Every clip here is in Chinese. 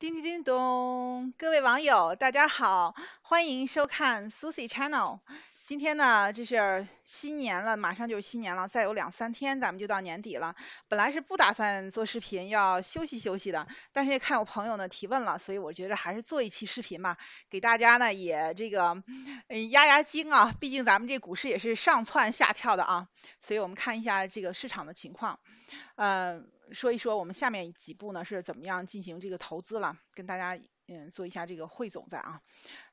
叮叮叮咚！各位网友，大家好，欢迎收看 Susie Channel。今天呢，这是新年了，马上就是新年了，再有两三天咱们就到年底了。本来是不打算做视频，要休息休息的，但是看我朋友呢提问了，所以我觉得还是做一期视频吧，给大家呢也这个嗯压压惊啊。毕竟咱们这股市也是上蹿下跳的啊，所以我们看一下这个市场的情况，呃。说一说我们下面几步呢是怎么样进行这个投资了，跟大家嗯做一下这个汇总在啊。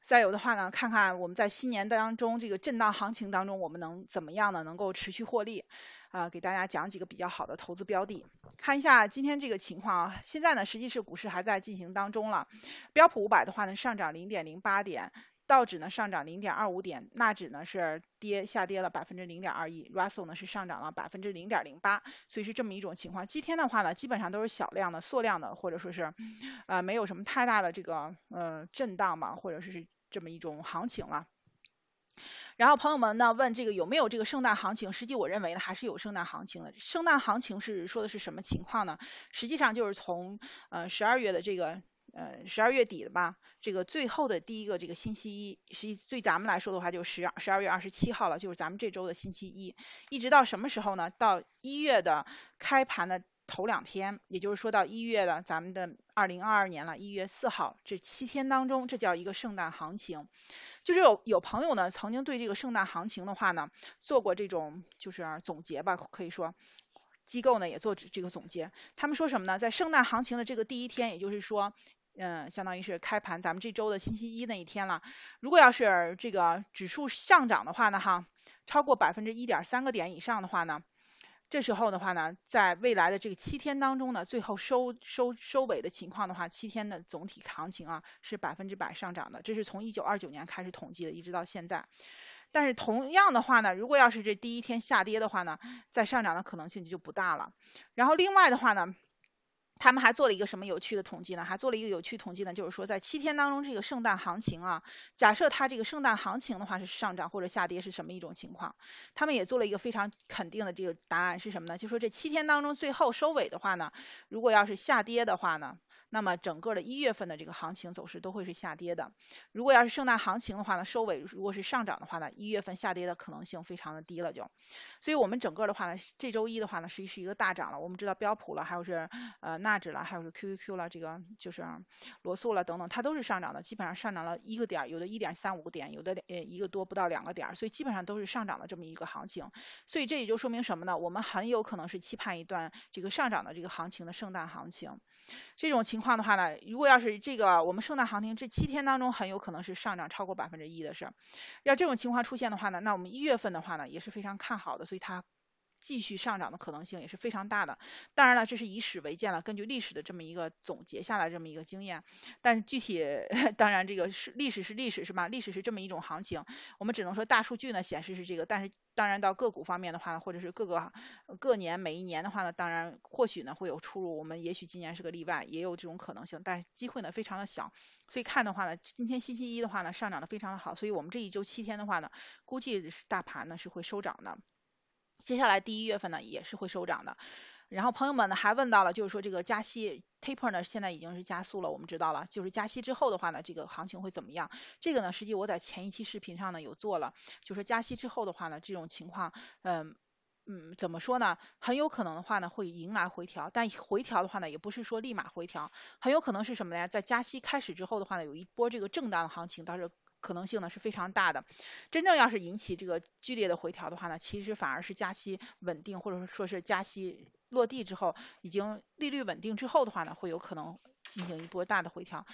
再有的话呢，看看我们在新年当中这个震荡行情当中，我们能怎么样呢，能够持续获利？啊，给大家讲几个比较好的投资标的，看一下今天这个情况啊。现在呢，实际是股市还在进行当中了，标普五百的话呢上涨零点零八点。道指呢上涨零点二五点，纳指呢是跌下跌了百分之零点二一，Russell 呢是上涨了百分之零点零八，所以是这么一种情况。今天的话呢，基本上都是小量的缩量的，或者说是，啊没有什么太大的这个呃震荡嘛，或者是这么一种行情了。然后朋友们呢问这个有没有这个圣诞行情，实际我认为呢还是有圣诞行情的。圣诞行情是说的是什么情况呢？实际上就是从呃十二月的这个。呃，十二月底的吧，这个最后的第一个这个星期一，是，对咱们来说的话，就十二十二月二十七号了，就是咱们这周的星期一，一直到什么时候呢？到一月的开盘的头两天，也就是说到一月的咱们的二零二二年了，一月四号这七天当中，这叫一个圣诞行情。就是有有朋友呢，曾经对这个圣诞行情的话呢，做过这种就是总结吧，可以说机构呢也做这个总结，他们说什么呢？在圣诞行情的这个第一天，也就是说。嗯，相当于是开盘，咱们这周的星期一那一天了。如果要是这个指数上涨的话呢，哈，超过百分之一点三个点以上的话呢，这时候的话呢，在未来的这个七天当中呢，最后收收收尾的情况的话，七天的总体行情啊是百分之百上涨的。这是从一九二九年开始统计的，一直到现在。但是同样的话呢，如果要是这第一天下跌的话呢，再上涨的可能性就不大了。然后另外的话呢。他们还做了一个什么有趣的统计呢？还做了一个有趣统计呢，就是说在七天当中，这个圣诞行情啊，假设它这个圣诞行情的话是上涨或者下跌，是什么一种情况？他们也做了一个非常肯定的这个答案是什么呢？就说这七天当中最后收尾的话呢，如果要是下跌的话呢？那么整个的一月份的这个行情走势都会是下跌的。如果要是圣诞行情的话呢，收尾如果是上涨的话呢，一月份下跌的可能性非常的低了就。所以我们整个的话呢，这周一的话呢，实际是一个大涨了。我们知道标普了，还有是呃纳指了，还有是 QQQ 了，这个就是罗素了等等，它都是上涨的，基本上上涨了一个点，有的一点三五个点，有的呃一个多不到两个点，所以基本上都是上涨的这么一个行情。所以这也就说明什么呢？我们很有可能是期盼一段这个上涨的这个行情的圣诞行情。这种情况的话呢，如果要是这个我们圣诞行情这七天当中很有可能是上涨超过百分之一的事，要这种情况出现的话呢，那我们一月份的话呢也是非常看好的，所以它。继续上涨的可能性也是非常大的。当然了，这是以史为鉴了，根据历史的这么一个总结下来，这么一个经验。但具体，当然这个是历史是历史是吧？历史是这么一种行情，我们只能说大数据呢显示是这个。但是当然到个股方面的话，呢，或者是各个各年每一年的话呢，当然或许呢会有出入。我们也许今年是个例外，也有这种可能性。但是机会呢非常的小。所以看的话呢，今天星期一的话呢上涨的非常的好，所以我们这一周七天的话呢，估计大盘呢是会收涨的。接下来第一月份呢也是会收涨的，然后朋友们呢还问到了，就是说这个加息 taper 呢现在已经是加速了，我们知道了，就是加息之后的话呢，这个行情会怎么样？这个呢，实际我在前一期视频上呢有做了，就是加息之后的话呢，这种情况，嗯嗯，怎么说呢？很有可能的话呢会迎来回调，但回调的话呢也不是说立马回调，很有可能是什么呢？在加息开始之后的话呢，有一波这个震荡行情，到时候。可能性呢是非常大的，真正要是引起这个剧烈的回调的话呢，其实反而是加息稳定，或者说是加息落地之后，已经利率稳定之后的话呢，会有可能进行一波大的回调。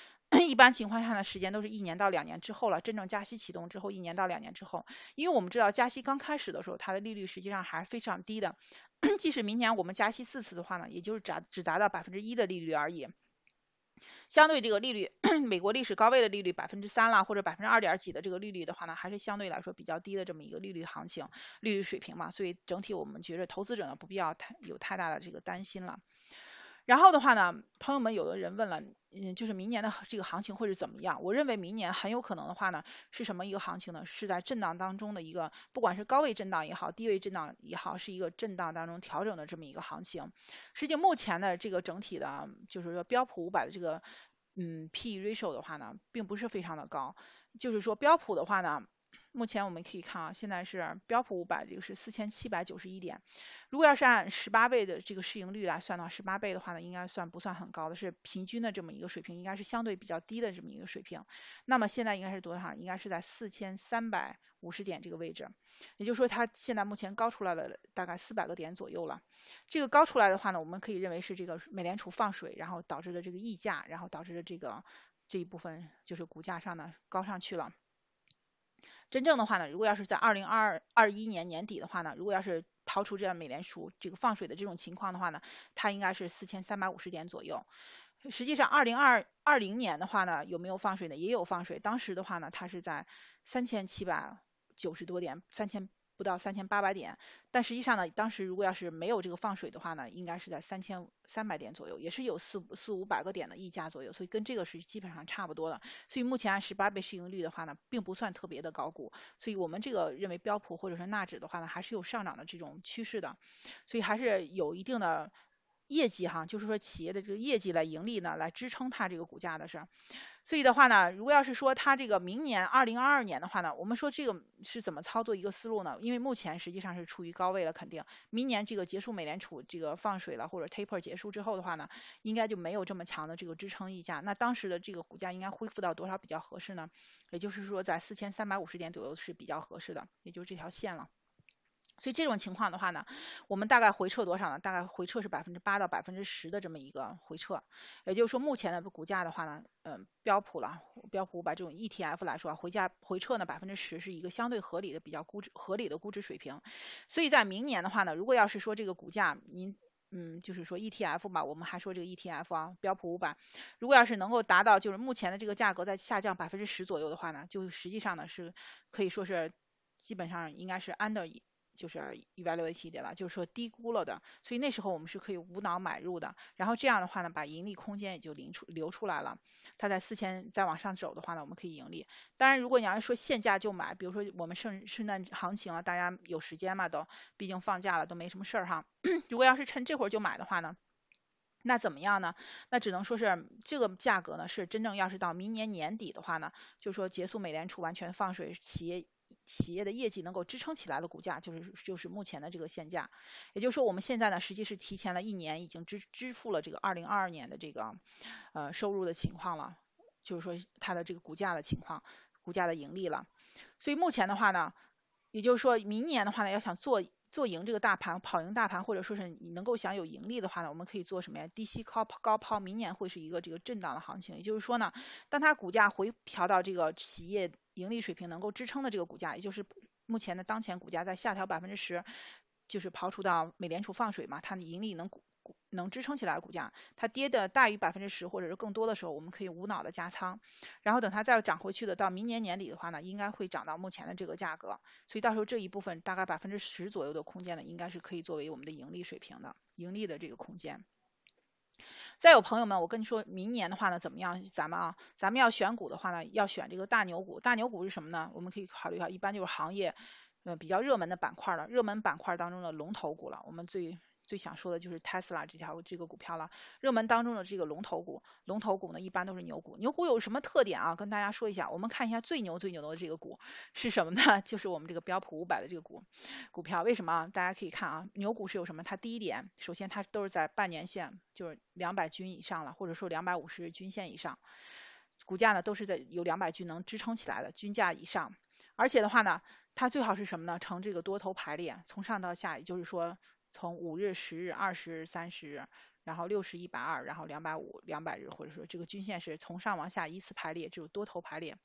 一般情况下呢，时间都是一年到两年之后了，真正加息启动之后一年到两年之后，因为我们知道加息刚开始的时候，它的利率实际上还是非常低的，即使明年我们加息四次的话呢，也就是只只达到百分之一的利率而已。相对这个利率，美国历史高位的利率百分之三啦，或者百分之二点几的这个利率的话呢，还是相对来说比较低的这么一个利率行情、利率水平嘛，所以整体我们觉得投资者呢不必要太有太大的这个担心了。然后的话呢，朋友们有的人问了，嗯，就是明年的这个行情会是怎么样？我认为明年很有可能的话呢，是什么一个行情呢？是在震荡当中的一个，不管是高位震荡也好，低位震荡也好，是一个震荡当中调整的这么一个行情。实际目前的这个整体的，就是说标普五百的这个嗯 P ratio 的话呢，并不是非常的高，就是说标普的话呢。目前我们可以看啊，现在是标普五百，这个是四千七百九十一点。如果要是按十八倍的这个市盈率来算的话，十八倍的话呢，应该算不算很高的？是平均的这么一个水平，应该是相对比较低的这么一个水平。那么现在应该是多少？应该是在四千三百五十点这个位置。也就是说，它现在目前高出来了大概四百个点左右了。这个高出来的话呢，我们可以认为是这个美联储放水，然后导致了这个溢价，然后导致了这个这一部分就是股价上呢高上去了。真正的话呢，如果要是在二零二二一年年底的话呢，如果要是抛出这样美联储这个放水的这种情况的话呢，它应该是四千三百五十点左右。实际上，二零二二零年的话呢，有没有放水呢？也有放水，当时的话呢，它是在三千七百九十多点，三千。不到三千八百点，但实际上呢，当时如果要是没有这个放水的话呢，应该是在三千三百点左右，也是有四四五百个点的溢价左右，所以跟这个是基本上差不多的。所以目前按十八倍市盈率的话呢，并不算特别的高估，所以我们这个认为标普或者说纳指的话呢，还是有上涨的这种趋势的，所以还是有一定的业绩哈，就是说企业的这个业绩来盈利呢，来支撑它这个股价的是。所以的话呢，如果要是说它这个明年二零二二年的话呢，我们说这个是怎么操作一个思路呢？因为目前实际上是处于高位了，肯定明年这个结束美联储这个放水了或者 taper 结束之后的话呢，应该就没有这么强的这个支撑溢价。那当时的这个股价应该恢复到多少比较合适呢？也就是说，在四千三百五十点左右是比较合适的，也就是这条线了。所以这种情况的话呢，我们大概回撤多少呢？大概回撤是百分之八到百分之十的这么一个回撤。也就是说，目前的股价的话呢，嗯，标普了，标普五百这种 ETF 来说，回价回撤呢百分之十是一个相对合理的、比较估值合理的估值水平。所以在明年的话呢，如果要是说这个股价，您嗯，就是说 ETF 吧，我们还说这个 ETF 啊，标普五百，如果要是能够达到就是目前的这个价格在下降百分之十左右的话呢，就实际上呢是可以说是基本上应该是 under。就是一百六一七点了，就是说低估了的，所以那时候我们是可以无脑买入的。然后这样的话呢，把盈利空间也就留出留出来了。它在四千再往上走的话呢，我们可以盈利。当然，如果你要是说现价就买，比如说我们圣圣诞行情了，大家有时间嘛都，毕竟放假了都没什么事儿哈。如果要是趁这会儿就买的话呢，那怎么样呢？那只能说是这个价格呢，是真正要是到明年年底的话呢，就是说结束美联储完全放水企业。企业的业绩能够支撑起来的股价，就是就是目前的这个现价。也就是说，我们现在呢，实际是提前了一年，已经支支付了这个二零二二年的这个呃收入的情况了，就是说它的这个股价的情况，股价的盈利了。所以目前的话呢，也就是说明年的话呢，要想做。做赢这个大盘，跑赢大盘，或者说是你能够想有盈利的话呢，我们可以做什么呀？低吸高高抛，明年会是一个这个震荡的行情。也就是说呢，当它股价回调到这个企业盈利水平能够支撑的这个股价，也就是目前的当前股价在下调百分之十，就是抛出到美联储放水嘛，它的盈利能能支撑起来的股价，它跌的大于百分之十或者是更多的时候，我们可以无脑的加仓，然后等它再涨回去的，到明年年底的话呢，应该会涨到目前的这个价格，所以到时候这一部分大概百分之十左右的空间呢，应该是可以作为我们的盈利水平的盈利的这个空间。再有朋友们，我跟你说，明年的话呢，怎么样？咱们啊，咱们要选股的话呢，要选这个大牛股。大牛股是什么呢？我们可以考虑一下，一般就是行业嗯比较热门的板块了，热门板块当中的龙头股了。我们最最想说的就是 Tesla 这条这个股票了，热门当中的这个龙头股，龙头股呢一般都是牛股。牛股有什么特点啊？跟大家说一下，我们看一下最牛最牛的这个股是什么呢？就是我们这个标普五百的这个股股票。为什么？大家可以看啊，牛股是有什么？它第一点，首先它都是在半年线就是两百均以上了，或者说两百五十均线以上，股价呢都是在有两百均能支撑起来的均价以上。而且的话呢，它最好是什么呢？呈这个多头排列，从上到下，也就是说。从五日、十日、二十日、三十日，然后六十、一百二，然后两百五、两百日，或者说这个均线是从上往下依次排列，就是多头排列。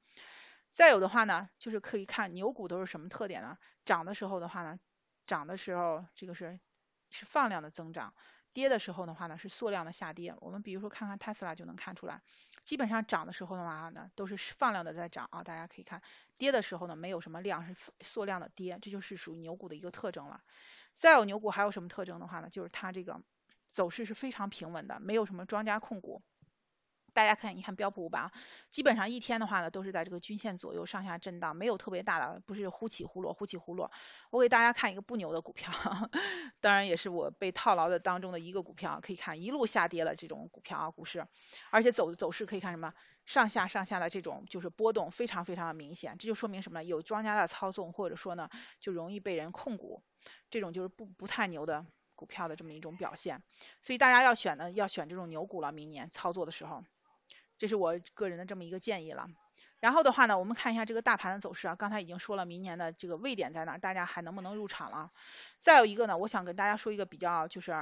再有的话呢，就是可以看牛股都是什么特点呢？涨的时候的话呢，涨的时候这个是是放量的增长，跌的时候的话呢是缩量的下跌。我们比如说看看特斯拉就能看出来，基本上涨的时候的话呢都是放量的在涨啊，大家可以看，跌的时候呢没有什么量是缩量的跌，这就是属于牛股的一个特征了。再有牛股还有什么特征的话呢？就是它这个走势是非常平稳的，没有什么庄家控股。大家看，一看标普五啊，基本上一天的话呢，都是在这个均线左右上下震荡，没有特别大的，不是忽起忽落，忽起忽落。我给大家看一个不牛的股票，当然也是我被套牢的当中的一个股票可以看一路下跌了这种股票啊，股市，而且走走势可以看什么？上下上下的这种就是波动非常非常的明显，这就说明什么？有庄家的操纵，或者说呢，就容易被人控股。这种就是不不太牛的股票的这么一种表现，所以大家要选呢，要选这种牛股了。明年操作的时候，这是我个人的这么一个建议了。然后的话呢，我们看一下这个大盘的走势啊，刚才已经说了，明年的这个位点在哪，大家还能不能入场了？再有一个呢，我想跟大家说一个比较就是。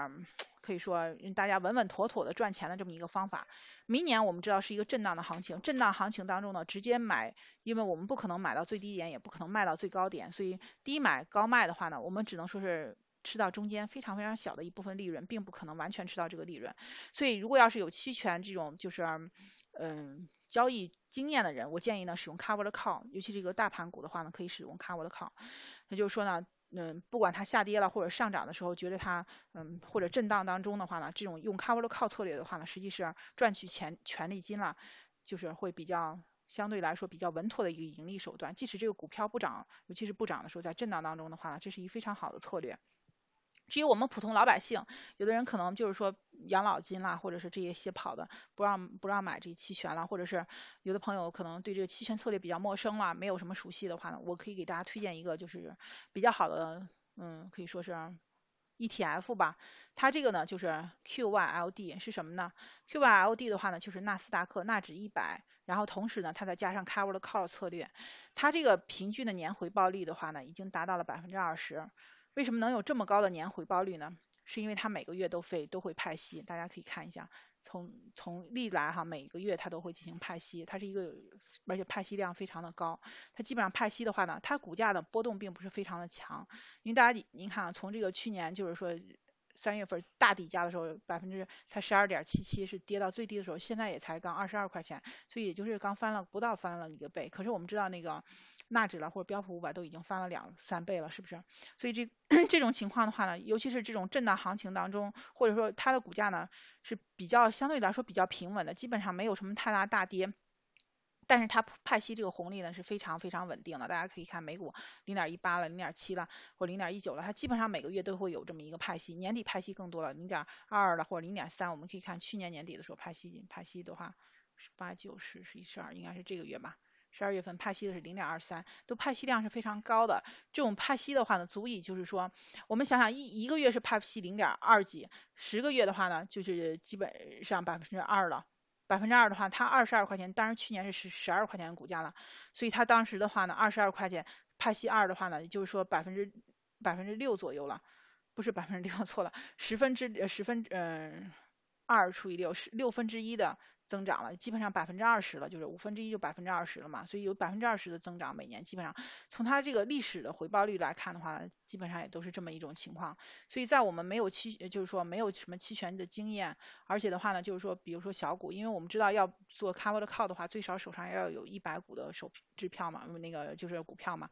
可以说大家稳稳妥妥的赚钱的这么一个方法。明年我们知道是一个震荡的行情，震荡行情当中呢，直接买，因为我们不可能买到最低点，也不可能卖到最高点，所以低买高卖的话呢，我们只能说是吃到中间非常非常小的一部分利润，并不可能完全吃到这个利润。所以如果要是有期权这种就是嗯交易经验的人，我建议呢使用 c o v e r e call，尤其这个大盘股的话呢可以使用 c o v e r e call。也就是说呢。嗯，不管它下跌了或者上涨的时候，觉得它嗯，或者震荡当中的话呢，这种用 c o v e r e Call 策略的话呢，实际是赚取钱权利金了，就是会比较相对来说比较稳妥的一个盈利手段。即使这个股票不涨，尤其是不涨的时候，在震荡当中的话呢，这是一非常好的策略。至于我们普通老百姓，有的人可能就是说养老金啦，或者是这些跑的不让不让买这期权啦，或者是有的朋友可能对这个期权策略比较陌生啦，没有什么熟悉的话呢，我可以给大家推荐一个就是比较好的，嗯，可以说是 ETF 吧。它这个呢就是 QYLD 是什么呢？QYLD 的话呢就是纳斯达克纳指一百，然后同时呢它再加上 Covered Call 策略，它这个平均的年回报率的话呢已经达到了百分之二十。为什么能有这么高的年回报率呢？是因为它每个月都会都会派息，大家可以看一下，从从历来哈，每个月它都会进行派息，它是一个，而且派息量非常的高。它基本上派息的话呢，它股价的波动并不是非常的强。因为大家您看啊，从这个去年就是说三月份大底价的时候，百分之才十二点七七是跌到最低的时候，现在也才刚二十二块钱，所以也就是刚翻了不到翻了一个倍。可是我们知道那个。纳指了或者标普五百都已经翻了两三倍了，是不是？所以这 这种情况的话呢，尤其是这种震荡行情当中，或者说它的股价呢是比较相对来说比较平稳的，基本上没有什么太大大跌。但是它派息这个红利呢是非常非常稳定的，大家可以看美股零点一八了、零点七了或零点一九了，它基本上每个月都会有这么一个派息，年底派息更多了，零点二了或者零点三，我们可以看去年年底的时候派息派息的话是八九十十一十二，应该是这个月吧。十二月份派息的是零点二三，都派息量是非常高的。这种派息的话呢，足以就是说，我们想想一一个月是派息零点二几，十个月的话呢，就是基本上百分之二了。百分之二的话，它二十二块钱，当然去年是十十二块钱的股价了。所以它当时的话呢，二十二块钱派息二的话呢，就是说百分之百分之六左右了，不是百分之六 错了，十分之十分嗯二除以六是六分之一的。增长了，基本上百分之二十了，就是五分之一就百分之二十了嘛，所以有百分之二十的增长，每年基本上从它这个历史的回报率来看的话，基本上也都是这么一种情况。所以在我们没有期，就是说没有什么期权的经验，而且的话呢，就是说比如说小股，因为我们知道要做 c o v e r e call 的话，最少手上要有一百股的手支票嘛，那个就是股票嘛。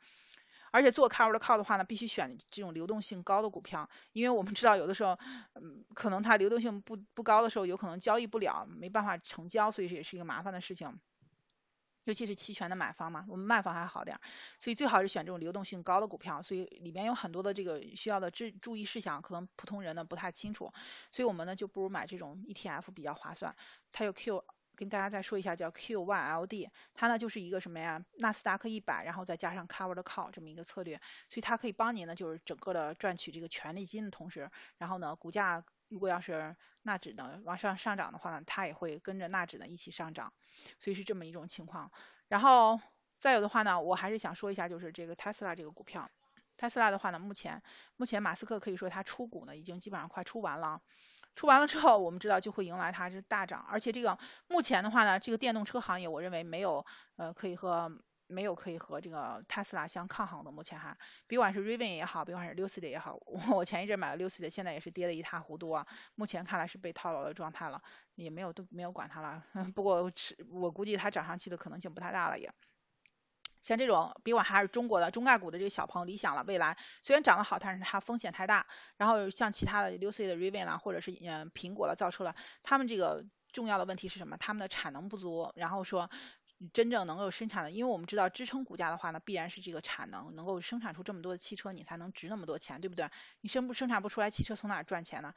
而且做 c o v e r call 的话呢，必须选这种流动性高的股票，因为我们知道有的时候，嗯，可能它流动性不不高的时候，有可能交易不了，没办法成交，所以也是一个麻烦的事情。尤其是期权的买方嘛，我们卖方还好点儿，所以最好是选这种流动性高的股票。所以里面有很多的这个需要的注注意事项，可能普通人呢不太清楚，所以我们呢就不如买这种 ETF 比较划算，它有 Q。跟大家再说一下，叫 QYLD，它呢就是一个什么呀？纳斯达克一百，然后再加上 Covered Call 这么一个策略，所以它可以帮您呢，就是整个的赚取这个权利金的同时，然后呢，股价如果要是纳指呢往上上涨的话，呢，它也会跟着纳指呢一起上涨，所以是这么一种情况。然后再有的话呢，我还是想说一下，就是这个 Tesla 这个股票，Tesla 的话呢，目前目前马斯克可以说他出股呢，已经基本上快出完了。出完了之后，我们知道就会迎来它是大涨，而且这个目前的话呢，这个电动车行业，我认为没有呃可以和没有可以和这个特斯拉相抗衡的，目前哈。不管是 r a v e n 也好，不管是 Lucid 也好，我前一阵买了 Lucid，现在也是跌得一塌糊涂啊，目前看来是被套牢的状态了，也没有都没有管它了。不过我我估计它涨上去的可能性不太大了也。像这种，比我还是中国的中概股的这个小鹏、理想了、未来，虽然涨得好，但是它风险太大。然后像其他的 l u c 的 r i v e n 啦，或者是嗯苹果了、造车了，他们这个重要的问题是什么？他们的产能不足。然后说，真正能够生产的，因为我们知道支撑股价的话呢，必然是这个产能能够生产出这么多的汽车，你才能值那么多钱，对不对？你生不生产不出来汽车，从哪赚钱呢？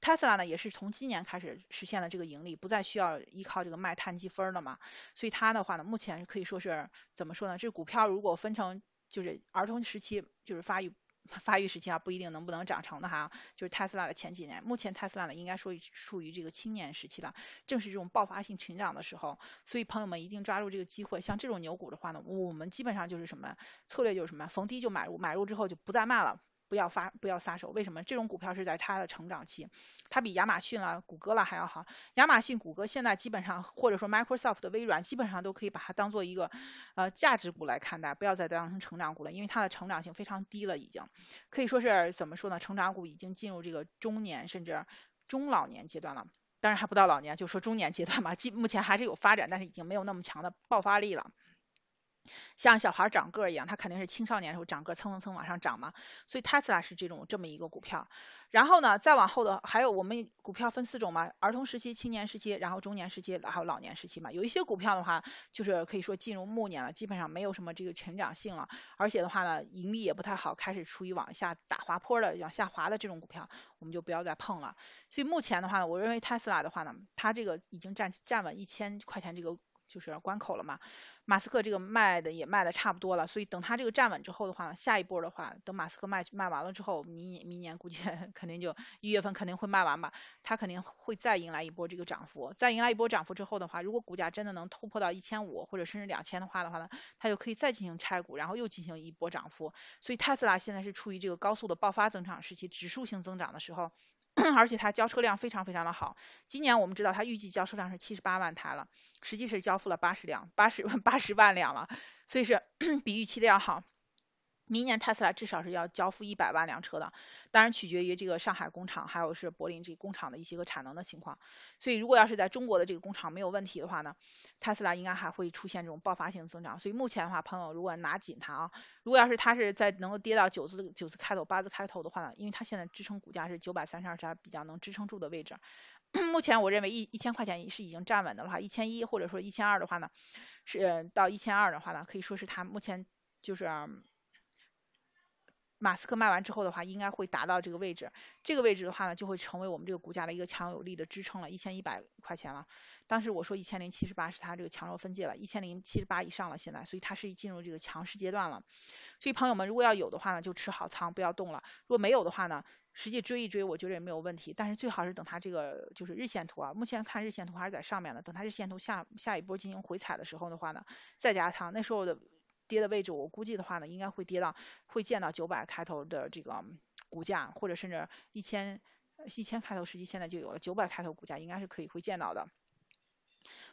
Tesla 呢，也是从今年开始实现了这个盈利，不再需要依靠这个卖碳积分了嘛。所以它的话呢，目前可以说是怎么说呢？这股票如果分成，就是儿童时期，就是发育 发育时期啊，不一定能不能长成的哈。就是 Tesla 的前几年，目前 Tesla 呢，应该说属于这个青年时期了，正是这种爆发性成长的时候。所以朋友们一定抓住这个机会，像这种牛股的话呢，我们基本上就是什么策略，就是什么，逢低就买入，买入之后就不再卖了。不要发，不要撒手。为什么？这种股票是在它的成长期，它比亚马逊了、谷歌了还要好。亚马逊、谷歌现在基本上，或者说 Microsoft 的微软，基本上都可以把它当做一个呃价值股来看待，不要再当成成长股了，因为它的成长性非常低了，已经可以说是怎么说呢？成长股已经进入这个中年甚至中老年阶段了，当然还不到老年，就说中年阶段吧，基目前还是有发展，但是已经没有那么强的爆发力了。像小孩长个儿一样，他肯定是青少年时候长个儿，蹭蹭蹭往上涨嘛。所以特斯拉是这种这么一个股票。然后呢，再往后的还有我们股票分四种嘛：儿童时期、青年时期，然后中年时期，还有老年时期嘛。有一些股票的话，就是可以说进入暮年了，基本上没有什么这个成长性了，而且的话呢，盈利也不太好，开始处于往下打滑坡的、往下滑的这种股票，我们就不要再碰了。所以目前的话呢，我认为特斯拉的话呢，它这个已经站站稳一千块钱这个。就是关口了嘛，马斯克这个卖的也卖的差不多了，所以等他这个站稳之后的话，下一波的话，等马斯克卖卖完了之后，明年明年估计 肯定就一月份肯定会卖完吧，他肯定会再迎来一波这个涨幅，再迎来一波涨幅之后的话，如果股价真的能突破到一千五或者甚至两千的话的话呢，他就可以再进行拆股，然后又进行一波涨幅，所以特斯拉现在是处于这个高速的爆发增长时期，指数性增长的时候。而且它交车量非常非常的好，今年我们知道它预计交车量是七十八万台了，实际是交付了八十辆，八十 八十万辆了，所以是 比预期的要好。明年特斯拉至少是要交付一百万辆车的，当然取决于这个上海工厂，还有是柏林这工厂的一些个产能的情况。所以如果要是在中国的这个工厂没有问题的话呢，特斯拉应该还会出现这种爆发性的增长。所以目前的话，朋友如果拿紧它啊，如果要是它是在能够跌到九字九字开头、八字开头的话呢，因为它现在支撑股价是九百三十二，是比较能支撑住的位置。目前我认为一一千块钱是已经站稳的了，一千一或者说一千二的话呢，是到一千二的话呢，可以说是它目前就是。马斯克卖完之后的话，应该会达到这个位置。这个位置的话呢，就会成为我们这个股价的一个强有力的支撑了，一千一百块钱了。当时我说一千零七十八是它这个强弱分界了，一千零七十八以上了，现在，所以它是进入这个强势阶段了。所以朋友们，如果要有的话呢，就持好仓，不要动了。如果没有的话呢，实际追一追，我觉得也没有问题。但是最好是等它这个就是日线图啊，目前看日线图还是在上面的，等它日线图下下一波进行回踩的时候的话呢，再加仓，那时候的。跌的位置，我估计的话呢，应该会跌到，会见到九百开头的这个股价，或者甚至一千一千开头，实际现在就有了九百开头股价，应该是可以会见到的。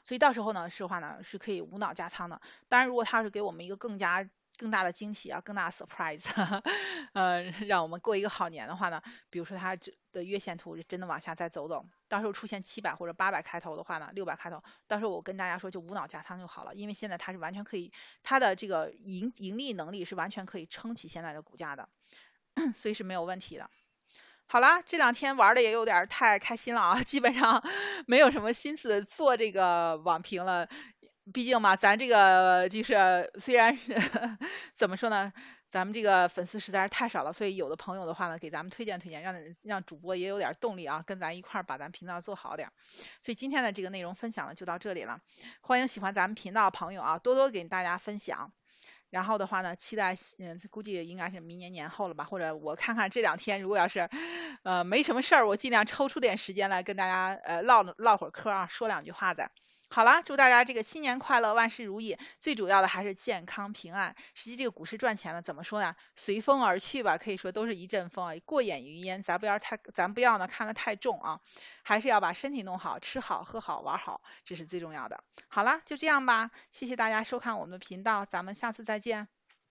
所以到时候呢，是话呢，是可以无脑加仓的。当然，如果它是给我们一个更加更大的惊喜啊，更大的 surprise，呃，让我们过一个好年的话呢，比如说它的月线图是真的往下再走走，到时候出现七百或者八百开头的话呢，六百开头，到时候我跟大家说就无脑加仓就好了，因为现在它是完全可以，它的这个盈盈利能力是完全可以撑起现在的股价的，所以是没有问题的。好啦，这两天玩的也有点太开心了啊，基本上 没有什么心思做这个网评了。毕竟嘛，咱这个就是，虽然是 怎么说呢，咱们这个粉丝实在是太少了，所以有的朋友的话呢，给咱们推荐推荐，让让主播也有点动力啊，跟咱一块儿把咱频道做好点。所以今天的这个内容分享呢，就到这里了，欢迎喜欢咱们频道的朋友啊，多多给大家分享。然后的话呢，期待嗯，估计应该是明年年后了吧，或者我看看这两天如果要是呃没什么事儿，我尽量抽出点时间来跟大家呃唠唠会儿嗑啊，说两句话再。好了，祝大家这个新年快乐，万事如意。最主要的还是健康平安。实际这个股市赚钱了，怎么说呀？随风而去吧，可以说都是一阵风啊，过眼云烟。咱不要太，咱不要呢，看得太重啊。还是要把身体弄好，吃好，喝好，玩好，这是最重要的。好了，就这样吧。谢谢大家收看我们的频道，咱们下次再见。